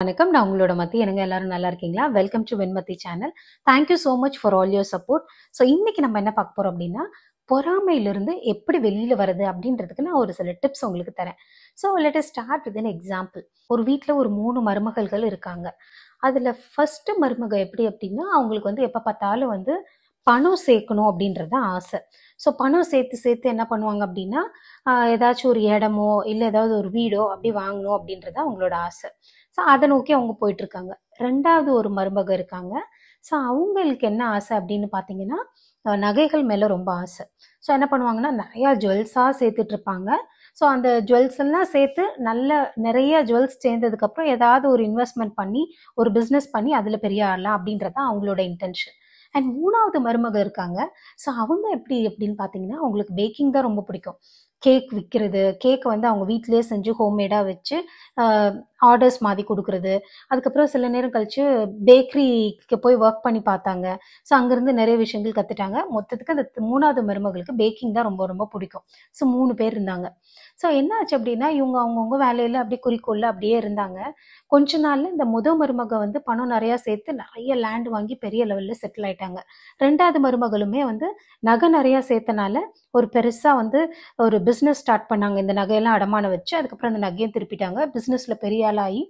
வணக்கம் நான் உங்களோட மத்தி எனக்கு எல்லாரும் நல்லா இருக்கீங்களா welcome to Venmathi channel thank you so much for all your support so இன்னைக்கு நம்ம என்ன பார்க்க போகிறோம் அப்படின்னா பொறாமையிலிருந்து எப்படி வெளியில் வருது அப்படின்றதுக்கு நான் ஒரு சில டிப்ஸ் உங்களுக்கு தரேன் so let start with an example ஒரு வீட்டில் ஒரு மூணு மருமகள்கள் இருக்காங்க அதில் ஃபஸ்ட்டு மருமக எப்படி அப்படின்னா அவங்களுக்கு வந்து எப்போ பார்த்தாலும் வந்து பணம் சேர்க்கணும் அப்படின்றத ஆசை ஸோ பணம் சேர்த்து சேர்த்து என்ன பண்ணுவாங்க அப்படின்னா ஏதாச்சும் ஒரு இடமோ இல்லை ஏதாவது ஒரு வீடோ அப்படி வாங்கணும் அப்படின்றத அவங்களோட ஆசை ஸோ அதை நோக்கி அவங்க போயிட்டுருக்காங்க ரெண்டாவது ஒரு மருமகம் இருக்காங்க ஸோ அவங்களுக்கு என்ன ஆசை அப்படின்னு பார்த்தீங்கன்னா நகைகள் மேலே ரொம்ப ஆசை ஸோ என்ன பண்ணுவாங்கன்னா நிறையா ஜுவல்ஸாக சேர்த்துட்ருப்பாங்க ஸோ அந்த ஜுவல்ஸ் எல்லாம் சேர்த்து நல்ல நிறைய ஜுவல்ஸ் சேர்ந்ததுக்கப்புறம் ஏதாவது ஒரு இன்வெஸ்ட்மெண்ட் பண்ணி ஒரு பிஸ்னஸ் பண்ணி அதில் பெரிய ஆடலாம் அப்படின்றது அவங்களோட இன்டென்ஷன் அண்ட் மூணாவது மருமக இருக்காங்க ஸோ அவங்க எப்படி அப்படின்னு பார்த்தீங்கன்னா அவங்களுக்கு பேக்கிங் தான் ரொம்ப பிடிக்கும் கேக் விற்கிறது கேக் வந்து அவங்க வீட்டிலே செஞ்சு ஹோம்மேடாக வச்சு ஆர்டர்ஸ் மாதிரி கொடுக்குறது அதுக்கப்புறம் சில நேரம் கழித்து பேக்கரிக்கு போய் ஒர்க் பண்ணி பார்த்தாங்க ஸோ அங்கேருந்து நிறைய விஷயங்கள் கற்றுட்டாங்க மொத்தத்துக்கு அந்த மூணாவது மருமகளுக்கு பேக்கிங் தான் ரொம்ப ரொம்ப பிடிக்கும் ஸோ மூணு பேர் இருந்தாங்க ஸோ என்ன ஆச்சு அப்படின்னா இவங்க அவங்கவுங்க வேலையில் அப்படியே குறிக்கோளில் அப்படியே இருந்தாங்க கொஞ்ச நாளில் இந்த முதல் மருமக வந்து பணம் நிறையா சேர்த்து நிறைய லேண்ட் வாங்கி பெரிய லெவலில் செட்டில் ஆயிட்டாங்க ரெண்டாவது மருமகளுமே வந்து நகை நிறையா சேர்த்தனால ஒரு பெருசாக வந்து ஒரு பிஸ்னஸ் ஸ்டார்ட் பண்ணாங்க இந்த நகையெல்லாம் அடமானம் வச்சு அதுக்கப்புறம் அந்த நகையை திருப்பிட்டாங்க பிஸ்னஸில் பெரிய ஆகி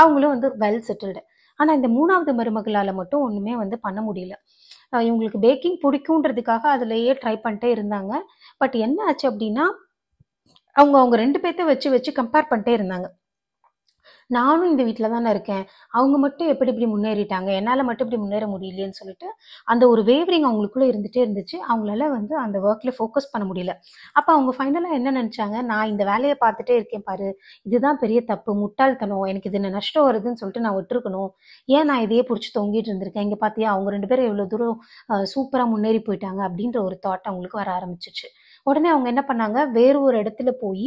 அவங்களும் வந்து வெல் செட்டில்டு ஆனால் இந்த மூணாவது மருமகளால் மட்டும் ஒன்றுமே வந்து பண்ண முடியல இவங்களுக்கு பேக்கிங் பிடிக்குன்றதுக்காக அதுலேயே ட்ரை பண்ணிட்டே இருந்தாங்க பட் என்ன ஆச்சு அப்படின்னா அவங்க அவங்க ரெண்டு பேர்த்த வச்சு வச்சு கம்பேர் பண்ணிட்டே இருந்தாங்க நானும் இந்த வீட்டில் தானே இருக்கேன் அவங்க மட்டும் எப்படி இப்படி முன்னேறிட்டாங்க என்னால் மட்டும் இப்படி முன்னேற முடியலையேன்னு சொல்லிட்டு அந்த ஒரு வேவரிங் அவங்களுக்குள்ளே இருந்துகிட்டே இருந்துச்சு அவங்களால வந்து அந்த ஒர்க்கில் ஃபோக்கஸ் பண்ண முடியல அப்போ அவங்க ஃபைனலாக என்ன நினச்சாங்க நான் இந்த வேலையை பார்த்துட்டே இருக்கேன் பாரு இதுதான் பெரிய தப்பு முட்டாள்தனம் எனக்கு இது என்ன நஷ்டம் வருதுன்னு சொல்லிட்டு நான் விட்டுருக்கணும் ஏன் நான் இதையே பிடிச்சி தொங்கிட்டு இருந்திருக்கேன் இங்கே பார்த்தியா அவங்க ரெண்டு பேரும் எவ்வளோ தூரம் சூப்பராக முன்னேறி போயிட்டாங்க அப்படின்ற ஒரு தாட் அவங்களுக்கு வர ஆரம்பிச்சிச்சு உடனே அவங்க என்ன பண்ணாங்க வேறு ஒரு இடத்துல போய்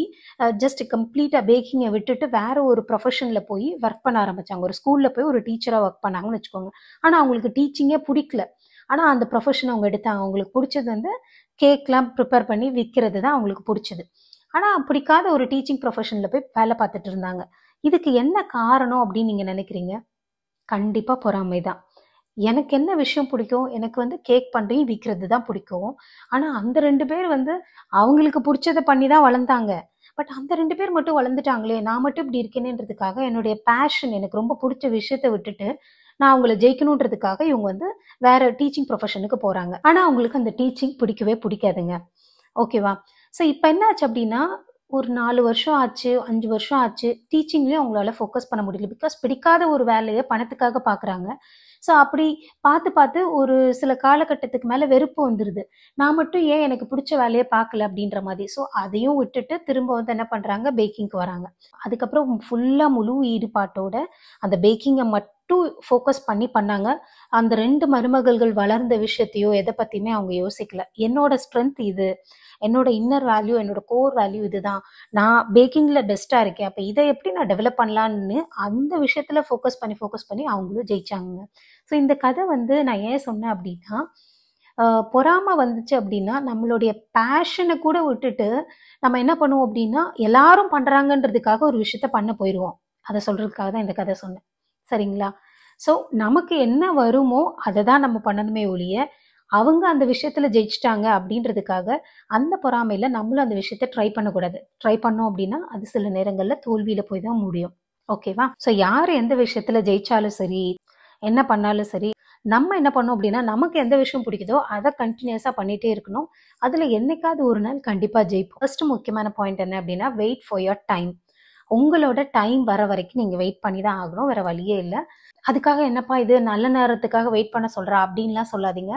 ஜஸ்ட் கம்ப்ளீட்டாக பேக்கிங்கை விட்டுட்டு வேற ஒரு ப்ரொஃபஷனில் போய் ஒர்க் பண்ண ஆரம்பித்தாங்க ஒரு ஸ்கூலில் போய் ஒரு டீச்சராக ஒர்க் பண்ணாங்கன்னு வச்சுக்கோங்க ஆனால் அவங்களுக்கு டீச்சிங்கே பிடிக்கல ஆனால் அந்த ப்ரொஃபஷன் அவங்க எடுத்தாங்க அவங்களுக்கு பிடிச்சது வந்து கேக்லாம் ப்ரிப்பேர் பண்ணி விற்கிறது தான் அவங்களுக்கு பிடிச்சது ஆனால் பிடிக்காத ஒரு டீச்சிங் ப்ரொஃபஷனில் போய் வேலை பார்த்துட்டு இருந்தாங்க இதுக்கு என்ன காரணம் அப்படின்னு நீங்கள் நினைக்கிறீங்க கண்டிப்பாக பொறாமை தான் எனக்கு என்ன விஷயம் பிடிக்கும் எனக்கு வந்து கேக் பண்ணுறையும் விற்கிறது தான் பிடிக்கும் ஆனால் அந்த ரெண்டு பேர் வந்து அவங்களுக்கு பிடிச்சதை பண்ணி தான் வளர்ந்தாங்க பட் அந்த ரெண்டு பேர் மட்டும் வளர்ந்துட்டாங்களே நான் மட்டும் இப்படி இருக்கேனேன்றதுக்காக என்னுடைய பேஷன் எனக்கு ரொம்ப பிடிச்ச விஷயத்த விட்டுட்டு நான் அவங்கள ஜெயிக்கணுன்றதுக்காக இவங்க வந்து வேற டீச்சிங் ப்ரொஃபஷனுக்கு போகிறாங்க ஆனால் அவங்களுக்கு அந்த டீச்சிங் பிடிக்கவே பிடிக்காதுங்க ஓகேவா ஸோ இப்போ என்னாச்சு அப்படின்னா ஒரு நாலு வருஷம் ஆச்சு அஞ்சு வருஷம் ஆச்சு டீச்சிங்லேயும் அவங்களால ஃபோக்கஸ் பண்ண முடியல பிகாஸ் பிடிக்காத ஒரு வேலையை பணத்துக்காக பார்க்குறாங்க ஸோ அப்படி பார்த்து பார்த்து ஒரு சில காலகட்டத்துக்கு மேலே வெறுப்பு வந்துடுது நான் மட்டும் ஏன் எனக்கு பிடிச்ச வேலையை பார்க்கல அப்படின்ற மாதிரி ஸோ அதையும் விட்டுட்டு திரும்ப வந்து என்ன பண்ணுறாங்க பேக்கிங்க்கு வராங்க அதுக்கப்புறம் ஃபுல்லாக முழு ஈடுபாட்டோட அந்த பேக்கிங்கை மட்டும் ஃபோக்கஸ் பண்ணி பண்ணாங்க அந்த ரெண்டு மருமகள்கள் வளர்ந்த விஷயத்தையோ எதை பற்றியுமே அவங்க யோசிக்கல என்னோட ஸ்ட்ரென்த் இது என்னோட இன்னர் வேல்யூ என்னோட கோர் வேல்யூ இதுதான் நான் பேக்கிங்கில் பெஸ்ட்டாக இருக்கேன் அப்போ இதை எப்படி நான் டெவலப் பண்ணலான்னு அந்த விஷயத்தில் ஃபோக்கஸ் பண்ணி ஃபோக்கஸ் பண்ணி அவங்களும் ஜெயிச்சாங்க ஸோ இந்த கதை வந்து நான் ஏன் சொன்னேன் அப்படின்னா பொறாமை வந்துச்சு அப்படின்னா நம்மளுடைய பேஷனை கூட விட்டுட்டு நம்ம என்ன பண்ணுவோம் அப்படின்னா எல்லாரும் பண்ணுறாங்கன்றதுக்காக ஒரு விஷயத்த பண்ண போயிடுவோம் அதை சொல்கிறதுக்காக தான் இந்த கதை சொன்னேன் சரிங்களா ஸோ நமக்கு என்ன வருமோ அதை தான் நம்ம பண்ணணுமே ஒழிய அவங்க அந்த விஷயத்தில் ஜெயிச்சிட்டாங்க அப்படின்றதுக்காக அந்த பொறாமையில் நம்மளும் அந்த விஷயத்த ட்ரை பண்ணக்கூடாது ட்ரை பண்ணோம் அப்படின்னா அது சில நேரங்களில் தோல்வியில் போய் தான் முடியும் ஓகேவா ஸோ யார் எந்த விஷயத்தில் ஜெயிச்சாலும் சரி என்ன பண்ணாலும் சரி நம்ம என்ன பண்ணோம் அப்படின்னா நமக்கு எந்த விஷயம் பிடிக்குதோ அதை கண்டினியூஸாக பண்ணிகிட்டே இருக்கணும் அதில் என்னைக்காவது ஒரு நாள் கண்டிப்பாக ஜெயிப்போம் ஃபர்ஸ்ட் முக்கியமான பாயிண்ட் என்ன அப்படின்னா வெயிட் ஃபார் யோர் டைம் உங்களோட டைம் வர வரைக்கும் நீங்கள் வெயிட் பண்ணி தான் ஆகணும் வேறு வழியே இல்லை அதுக்காக என்னப்பா இது நல்ல நேரத்துக்காக வெயிட் பண்ண சொல்கிறா அப்படின்லாம் சொல்லாதீங்க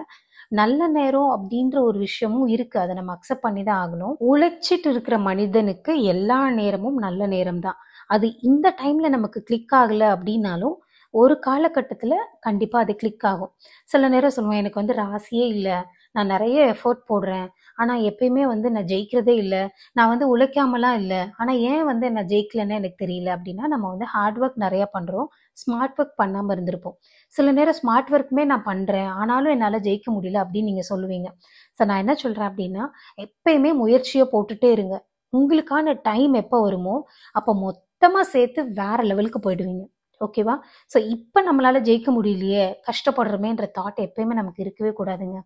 நல்ல நேரம் அப்படின்ற ஒரு விஷயமும் இருக்குது அதை நம்ம அக்செப்ட் பண்ணி தான் ஆகணும் உழைச்சிட்டு இருக்கிற மனிதனுக்கு எல்லா நேரமும் நல்ல நேரம் தான் அது இந்த டைமில் நமக்கு கிளிக் ஆகலை அப்படின்னாலும் ஒரு காலகட்டத்தில் கண்டிப்பாக அது கிளிக் ஆகும் சில நேரம் சொல்லுவோம் எனக்கு வந்து ராசியே இல்லை நான் நிறைய எஃபோர்ட் போடுறேன் ஆனால் எப்பயுமே வந்து நான் ஜெயிக்கிறதே இல்லை நான் வந்து உழைக்காமலாம் இல்லை ஆனால் ஏன் வந்து நான் ஜெயிக்கலன்னு எனக்கு தெரியல அப்படின்னா நம்ம வந்து ஹார்ட் ஒர்க் நிறையா பண்ணுறோம் ஸ்மார்ட் ஒர்க் பண்ணாமல் இருந்திருப்போம் சில நேரம் ஸ்மார்ட் ஒர்க்குமே நான் பண்ணுறேன் ஆனாலும் என்னால் ஜெயிக்க முடியல அப்படின்னு நீங்கள் சொல்லுவீங்க ஸோ நான் என்ன சொல்கிறேன் அப்படின்னா எப்பயுமே முயற்சியை போட்டுகிட்டே இருங்க உங்களுக்கான டைம் எப்போ வருமோ அப்போ மொத்தமாக சேர்த்து வேறு லெவலுக்கு போயிடுவீங்க ஓகேவா ஸோ இப்போ நம்மளால் ஜெயிக்க முடியலையே கஷ்டப்படுறோமேன்ற தாட் எப்பயுமே நமக்கு இருக்கவே கூடாதுங்க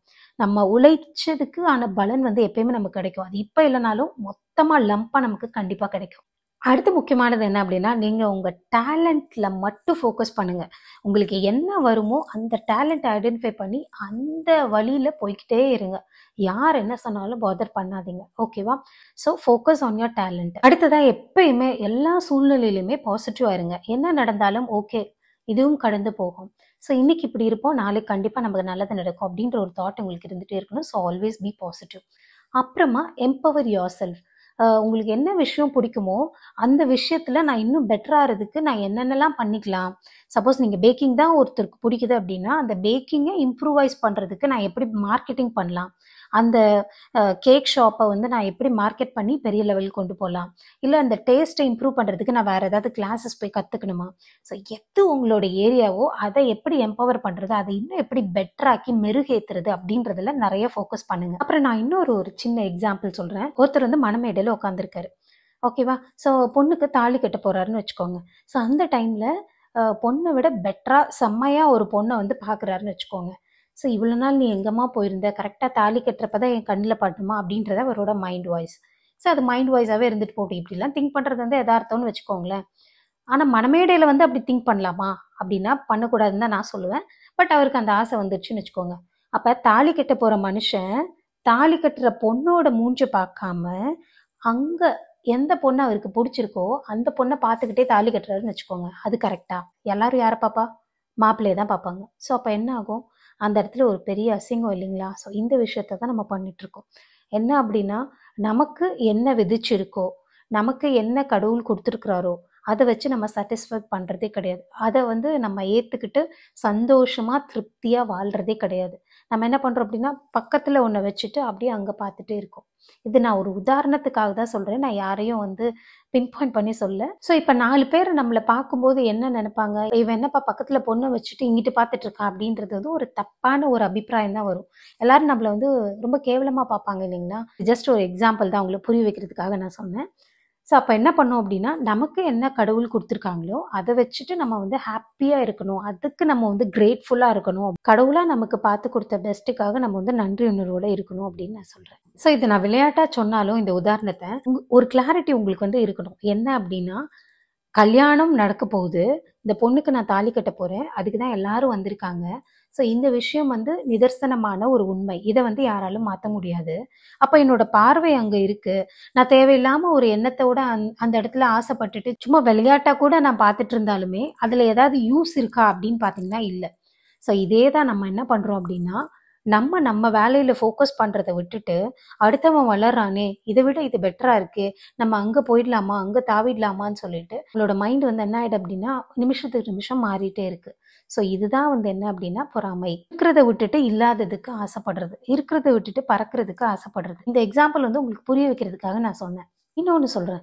நம்ம உழைச்சதுக்கு ஆன பலன் வந்து எப்பயுமே நமக்கு கிடைக்கும் அது இப்போ இல்லைனாலும் மொத்தமாக லம்பாக நமக்கு கண்டிப்பாக கிடைக்கும் அடுத்து முக்கியமானது என்ன அப்படின்னா நீங்கள் உங்கள் டேலண்ட்டில் மட்டும் ஃபோக்கஸ் பண்ணுங்கள் உங்களுக்கு என்ன வருமோ அந்த டேலண்ட் ஐடென்டிஃபை பண்ணி அந்த வழியில் போய்கிட்டே இருங்க யார் என்ன சொன்னாலும் பாதர் பண்ணாதீங்க ஓகேவா so focus on your talent அடுத்ததாக எப்பயுமே எல்லா சூழ்நிலையிலுமே பாசிட்டிவாக இருங்க என்ன நடந்தாலும் ஓகே இதுவும் கடந்து போகும் ஸோ இன்னைக்கு இப்படி இருப்போம் நாளைக்கு கண்டிப்பாக நமக்கு நல்லது நடக்கும் அப்படின்ற ஒரு தாட் உங்களுக்கு இருந்துகிட்டே இருக்கணும் ஸோ ஆல்வேஸ் பி பாசிட்டிவ் அப்புறமா எம்பவர் யோர் செல்ஃப் உங்களுக்கு என்ன விஷயம் பிடிக்குமோ அந்த விஷயத்தில் நான் இன்னும் பெட்டராகிறதுக்கு நான் என்னென்னலாம் பண்ணிக்கலாம் சப்போஸ் நீங்கள் பேக்கிங் தான் ஒருத்தருக்கு பிடிக்குது அப்படின்னா அந்த பேக்கிங்கை இம்ப்ரூவைஸ் பண்ணுறதுக்கு நான் எப்படி மார்க்கெட்டிங் பண்ணலாம் அந்த கேக் ஷாப்பை வந்து நான் எப்படி மார்க்கெட் பண்ணி பெரிய லெவலுக்கு கொண்டு போகலாம் இல்லை அந்த டேஸ்ட்டை இம்ப்ரூவ் பண்ணுறதுக்கு நான் வேறு ஏதாவது கிளாஸஸ் போய் கற்றுக்கணுமா ஸோ எது உங்களோட ஏரியாவோ அதை எப்படி எம்பவர் பண்ணுறது அதை இன்னும் எப்படி பெட்டராக்கி மெருகேற்றுறது அப்படின்றதுல நிறைய ஃபோக்கஸ் பண்ணுங்கள் அப்புறம் நான் இன்னொரு ஒரு சின்ன எக்ஸாம்பிள் சொல்கிறேன் ஒருத்தர் வந்து மனமேடல் நிலையில் உட்காந்துருக்காரு ஓகேவா ஸோ பொண்ணுக்கு தாலி கட்ட போகிறாருன்னு வச்சுக்கோங்க ஸோ அந்த டைமில் பொண்ணை விட பெட்டராக செம்மையாக ஒரு பொண்ணை வந்து பார்க்குறாருன்னு வச்சுக்கோங்க ஸோ இவ்வளோ நாள் நீ எங்கேம்மா போயிருந்த கரெக்டாக தாலி கட்டுறப்ப தான் என் கண்ணில் பாட்டுமா அப்படின்றத அவரோட மைண்ட் வாய்ஸ் ஸோ அது மைண்ட் வாய்ஸாகவே இருந்துட்டு போட்டு இப்படிலாம் திங்க் பண்ணுறது வந்து எதார்த்தம்னு வச்சுக்கோங்களேன் ஆனால் மனமேடையில் வந்து அப்படி திங்க் பண்ணலாமா அப்படின்னா பண்ணக்கூடாதுன்னு தான் நான் சொல்லுவேன் பட் அவருக்கு அந்த ஆசை வந்துருச்சுன்னு வச்சுக்கோங்க அப்போ தாலி கட்ட போகிற மனுஷன் தாலி கட்டுற பொண்ணோட மூஞ்சை பார்க்காம அங்கே எந்த பொண்ணு அவருக்கு பிடிச்சிருக்கோ அந்த பொண்ணை பார்த்துக்கிட்டே தாலி கட்டுறாருன்னு வச்சுக்கோங்க அது கரெக்டா எல்லாரும் யாரை பார்ப்பா மாப்பிள்ளையை தான் பார்ப்பாங்க ஸோ அப்போ என்ன ஆகும் அந்த இடத்துல ஒரு பெரிய அசிங்கம் இல்லைங்களா ஸோ இந்த விஷயத்த தான் நம்ம பண்ணிகிட்ருக்கோம் என்ன அப்படின்னா நமக்கு என்ன விதிச்சிருக்கோ நமக்கு என்ன கடவுள் கொடுத்துருக்குறாரோ அதை வச்சு நம்ம சாட்டிஸ்ஃபை பண்ணுறதே கிடையாது அதை வந்து நம்ம ஏற்றுக்கிட்டு சந்தோஷமாக திருப்தியாக வாழ்கிறதே கிடையாது நம்ம என்ன பண்ணுறோம் அப்படின்னா பக்கத்தில் ஒன்று வச்சுட்டு அப்படியே அங்கே பார்த்துட்டே இருக்கோம் இது நான் ஒரு உதாரணத்துக்காக தான் சொல்கிறேன் நான் யாரையும் வந்து பின் பாயிண்ட் பண்ணி சொல்ல ஸோ இப்போ நாலு பேர் நம்மளை பார்க்கும்போது என்ன நினைப்பாங்க இவன் என்னப்பா பக்கத்தில் பொண்ணை வச்சுட்டு இங்கிட்டு பார்த்துட்டு இருக்கான் அப்படின்றது வந்து ஒரு தப்பான ஒரு அபிப்பிராயம் தான் வரும் எல்லாரும் நம்மளை வந்து ரொம்ப கேவலமாக பார்ப்பாங்க இல்லைங்கன்னா ஜஸ்ட் ஒரு எக்ஸாம்பிள் தான் அவங்களை புரிய வைக்கிறதுக்காக நான் சொன்னேன் ஸோ அப்போ என்ன பண்ணோம் அப்படின்னா நமக்கு என்ன கடவுள் கொடுத்துருக்காங்களோ அதை வச்சுட்டு நம்ம வந்து ஹாப்பியாக இருக்கணும் அதுக்கு நம்ம வந்து கிரேட்ஃபுல்லாக இருக்கணும் கடவுளாக நமக்கு பார்த்து கொடுத்த பெஸ்ட்டுக்காக நம்ம வந்து நன்றி உணர்வோடு இருக்கணும் அப்படின்னு நான் சொல்கிறேன் ஸோ இது நான் விளையாட்டாக சொன்னாலும் இந்த உதாரணத்தை ஒரு கிளாரிட்டி உங்களுக்கு வந்து இருக்கணும் என்ன அப்படின்னா கல்யாணம் நடக்க போகுது இந்த பொண்ணுக்கு நான் தாலி கட்ட போகிறேன் அதுக்கு தான் எல்லாரும் வந்திருக்காங்க ஸோ இந்த விஷயம் வந்து நிதர்சனமான ஒரு உண்மை இதை வந்து யாராலும் மாற்ற முடியாது அப்போ என்னோட பார்வை அங்கே இருக்குது நான் தேவையில்லாமல் ஒரு விட அந் அந்த இடத்துல ஆசைப்பட்டுட்டு சும்மா விளையாட்டாக கூட நான் பார்த்துட்டு இருந்தாலுமே அதில் ஏதாவது யூஸ் இருக்கா அப்படின்னு பார்த்தீங்கன்னா இல்லை ஸோ இதே தான் நம்ம என்ன பண்ணுறோம் அப்படின்னா நம்ம நம்ம வேலையில் ஃபோக்கஸ் பண்ணுறத விட்டுட்டு அடுத்தவன் வளர்றானே இதை விட இது பெட்டராக இருக்கு நம்ம அங்கே போயிடலாமா அங்கே தாவிடலாமான்னு சொல்லிட்டு நம்மளோட மைண்ட் வந்து என்ன ஆகிடும் அப்படின்னா நிமிஷத்துக்கு நிமிஷம் மாறிட்டே இருக்குது ஸோ இதுதான் வந்து என்ன அப்படின்னா பொறாமை இருக்கிறத விட்டுட்டு இல்லாததுக்கு ஆசைப்படுறது இருக்கிறத விட்டுட்டு பறக்கிறதுக்கு ஆசைப்படுறது இந்த எக்ஸாம்பிள் வந்து உங்களுக்கு புரிய வைக்கிறதுக்காக நான் சொன்னேன் இன்னொன்று சொல்கிறேன்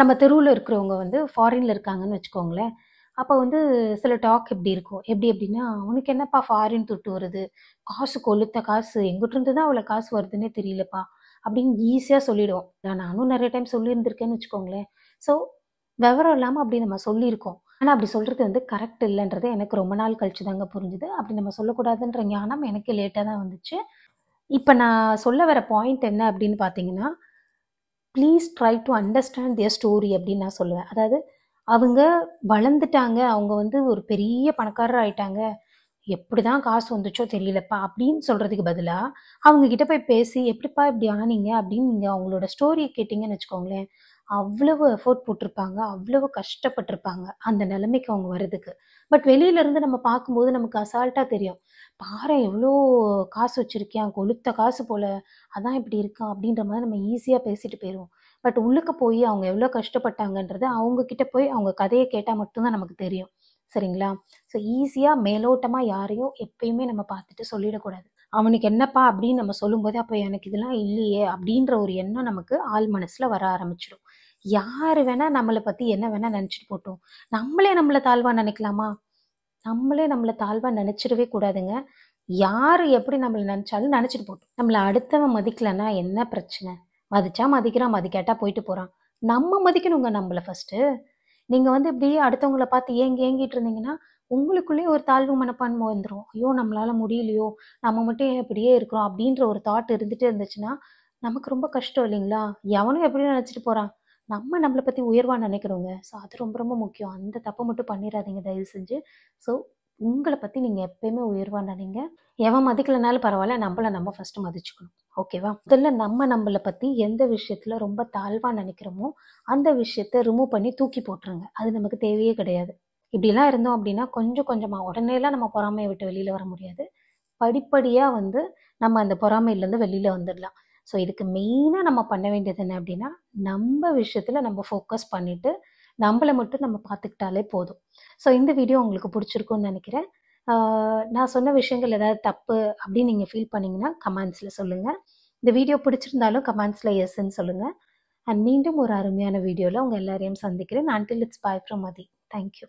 நம்ம தெருவில் இருக்கிறவங்க வந்து ஃபாரினில் இருக்காங்கன்னு வச்சுக்கோங்களேன் அப்போ வந்து சில டாக் எப்படி இருக்கும் எப்படி அப்படின்னா உனக்கு என்னப்பா ஃபாரின் தொட்டு வருது காசு கொளுத்த காசு எங்கிட்டிருந்து தான் அவ்வளோ காசு வருதுன்னே தெரியலப்பா அப்படின்னு ஈஸியாக சொல்லிவிடுவோம் நான் நானும் நிறைய டைம் சொல்லியிருந்திருக்கேன்னு வச்சுக்கோங்களேன் ஸோ விவரம் இல்லாமல் அப்படி நம்ம சொல்லியிருக்கோம் ஆனால் அப்படி சொல்கிறது வந்து கரெக்ட் இல்லைன்றது எனக்கு ரொம்ப நாள் கழிச்சு தாங்க புரிஞ்சுது அப்படி நம்ம சொல்லக்கூடாதுன்ற ஞானம் எனக்கு லேட்டாக தான் வந்துச்சு இப்போ நான் சொல்ல வர பாயிண்ட் என்ன அப்படின்னு பார்த்தீங்கன்னா please try to understand their story அப்படின்னு நான் சொல்லுவேன் அதாவது அவங்க வளர்ந்துட்டாங்க அவங்க வந்து ஒரு பெரிய பணக்காரர் ஆயிட்டாங்க எப்படி தான் காசு வந்துச்சோ தெரியலப்பா அப்படின்னு சொல்கிறதுக்கு பதிலாக அவங்க கிட்ட போய் பேசி எப்படிப்பா இப்படி ஆனீங்க அப்படின்னு நீங்கள் அவங்களோட ஸ்டோரியை கேட்டிங்கன்னு வச்சுக்கோங்களேன் அவ்வளவு எஃபோர்ட் போட்டிருப்பாங்க அவ்வளவு கஷ்டப்பட்டிருப்பாங்க அந்த நிலைமைக்கு அவங்க வர்றதுக்கு பட் வெளியிலேருந்து நம்ம பார்க்கும்போது நமக்கு அசால்ட்டாக தெரியும் பாரு எவ்வளோ காசு வச்சுருக்கேன் கொளுத்த காசு போல் அதான் இப்படி இருக்கான் அப்படின்ற மாதிரி நம்ம ஈஸியாக பேசிட்டு போயிடுவோம் பட் உள்ளுக்கு போய் அவங்க எவ்வளோ கஷ்டப்பட்டாங்கன்றது அவங்கக்கிட்ட போய் அவங்க கதையை கேட்டால் மட்டும்தான் நமக்கு தெரியும் சரிங்களா ஸோ ஈஸியாக மேலோட்டமாக யாரையும் எப்பயுமே நம்ம பார்த்துட்டு சொல்லிடக்கூடாது அவனுக்கு என்னப்பா அப்படின்னு நம்ம சொல்லும்போதே அப்போ எனக்கு இதெல்லாம் இல்லையே அப்படின்ற ஒரு எண்ணம் நமக்கு ஆள் மனசில் வர ஆரம்பிச்சிடும் யார் வேணால் நம்மளை பற்றி என்ன வேணால் நினச்சிட்டு போட்டோம் நம்மளே நம்மளை தாழ்வாக நினைக்கலாமா நம்மளே நம்மளை தாழ்வாக நினச்சிடவே கூடாதுங்க யார் எப்படி நம்மளை நினச்சாலும் நினச்சிட்டு போட்டோம் நம்மளை அடுத்தவன் மதிக்கலன்னா என்ன பிரச்சனை மதிச்சா மதிக்கிறான் மதிக்காட்டா போயிட்டு போகிறான் நம்ம மதிக்கணுங்க நம்மளை ஃபஸ்ட்டு நீங்கள் வந்து இப்படி அடுத்தவங்கள பார்த்து ஏங்கி ஏங்கிட்டு இருந்தீங்கன்னா உங்களுக்குள்ளேயே ஒரு தாழ்வு மனப்பான்மை வந்துடும் ஐயோ நம்மளால முடியலையோ நம்ம மட்டும் இப்படியே இருக்கிறோம் அப்படின்ற ஒரு தாட் இருந்துட்டு இருந்துச்சுன்னா நமக்கு ரொம்ப கஷ்டம் இல்லைங்களா எவனும் எப்படி நினச்சிட்டு போகிறான் நம்ம நம்மளை பற்றி உயர்வாக நினைக்கிறோங்க ஸோ அது ரொம்ப ரொம்ப முக்கியம் அந்த தப்பை மட்டும் பண்ணிடாதீங்க தயவு செஞ்சு ஸோ உங்களை பற்றி நீங்கள் எப்பயுமே உயர்வாக நினைங்க எவன் மதிக்கலனாலும் பரவாயில்ல நம்மளை நம்ம ஃபஸ்ட்டு மதிச்சுக்கணும் ஓகேவா முதல்ல நம்ம நம்மளை பற்றி எந்த விஷயத்தில் ரொம்ப தாழ்வாக நினைக்கிறோமோ அந்த விஷயத்த ரிமூவ் பண்ணி தூக்கி போட்டுருங்க அது நமக்கு தேவையே கிடையாது இப்படிலாம் இருந்தோம் அப்படின்னா கொஞ்சம் கொஞ்சமாக உடனேலாம் நம்ம பொறாமையை விட்டு வெளியில் வர முடியாது படிப்படியாக வந்து நம்ம அந்த பொறாமையிலேருந்து வெளியில் வந்துடலாம் ஸோ இதுக்கு மெயினாக நம்ம பண்ண வேண்டியது என்ன அப்படின்னா நம்ம விஷயத்தில் நம்ம ஃபோக்கஸ் பண்ணிவிட்டு நம்மளை மட்டும் நம்ம பார்த்துக்கிட்டாலே போதும் ஸோ இந்த வீடியோ உங்களுக்கு பிடிச்சிருக்கும்னு நினைக்கிறேன் நான் சொன்ன விஷயங்கள் ஏதாவது தப்பு அப்படின்னு நீங்கள் ஃபீல் பண்ணிங்கன்னா கமெண்ட்ஸில் சொல்லுங்கள் இந்த வீடியோ பிடிச்சிருந்தாலும் கமெண்ட்ஸில் எஸ்ன்னு சொல்லுங்கள் அண்ட் மீண்டும் ஒரு அருமையான வீடியோவில் உங்கள் எல்லாரையும் சந்திக்கிறேன் நான் till it's bye from Mathi thank you